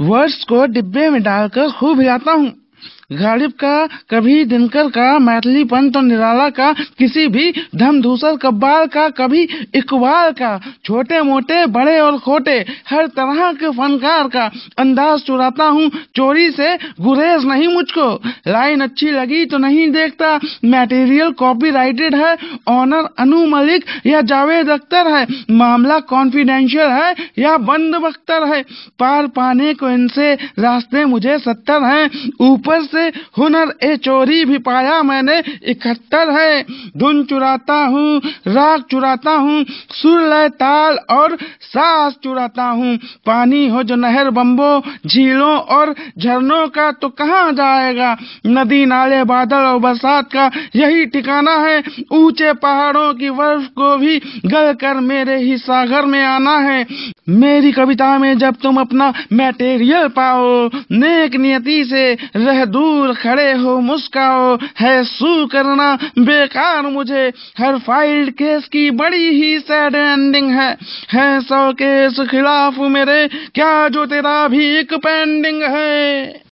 words को डिब्बे में डालकर खूब हिलाता हूँ गालिब का कभी दिनकर का मैथिलीपन तो निराला का किसी भी धमधूसर कब्बाल का कभी इकबाल का छोटे मोटे बड़े और खोटे हर तरह के फनकार का अंदाज चुराता हूँ चोरी से गुरेज नहीं मुझको लाइन अच्छी लगी तो नहीं देखता मटेरियल कॉपीराइटेड है ऑनर अनु मलिक या जावेद अख्तर है मामला कॉन्फिडेंशियल है या बंद बख्तर है पार पाने को इनसे रास्ते मुझे सत्तर हैं ऊपर से हुनर ए चोरी भी पाया मैंने इकहत्तर है धुन चुराता हूँ राग चुराता हूँ सुर लय ताल और सास चुराता हूँ पानी हो जो नहर बम्बो झीलों और झरनों का तो कहाँ जाएगा नदी नाले बादल और बरसात का यही ठिकाना है ऊंचे पहाड़ों की बर्फ को भी गल कर मेरे ही सागर में आना है मेरी कविता में जब तुम अपना मैटेरियल पाओ नेक नियति से रह दू दूर खड़े हो मुस्काओ है सू करना बेकार मुझे हर फाइल्ड केस की बड़ी ही सैड एंडिंग है है सौ केस खिलाफ मेरे क्या जो तेरा भी एक पेंडिंग है